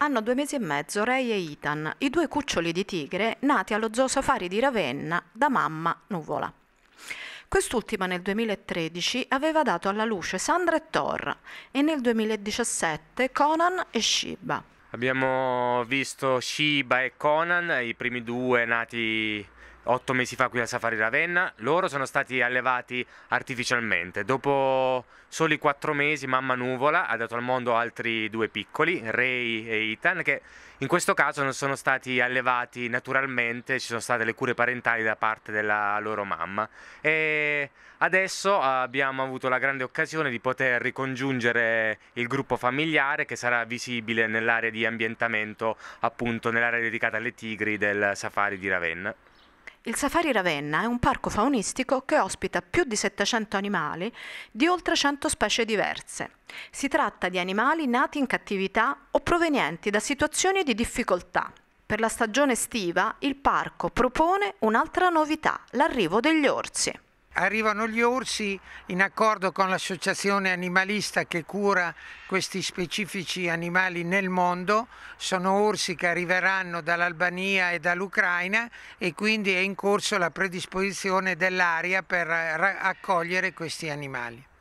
hanno due mesi e mezzo Ray e Ethan, i due cuccioli di tigre nati allo zoo safari di Ravenna da mamma Nuvola. Quest'ultima nel 2013 aveva dato alla luce Sandra e Thor e nel 2017 Conan e Shiba. Abbiamo visto Shiba e Conan, i primi due nati otto mesi fa qui al Safari Ravenna, loro sono stati allevati artificialmente. Dopo soli quattro mesi mamma Nuvola ha dato al mondo altri due piccoli, Ray e Ethan, che in questo caso non sono stati allevati naturalmente, ci sono state le cure parentali da parte della loro mamma. E adesso abbiamo avuto la grande occasione di poter ricongiungere il gruppo familiare che sarà visibile nell'area di ambientamento, appunto nell'area dedicata alle tigri del Safari di Ravenna. Il Safari Ravenna è un parco faunistico che ospita più di 700 animali di oltre 100 specie diverse. Si tratta di animali nati in cattività o provenienti da situazioni di difficoltà. Per la stagione estiva il parco propone un'altra novità, l'arrivo degli orsi arrivano gli orsi in accordo con l'associazione animalista che cura questi specifici animali nel mondo, sono orsi che arriveranno dall'Albania e dall'Ucraina e quindi è in corso la predisposizione dell'area per accogliere questi animali.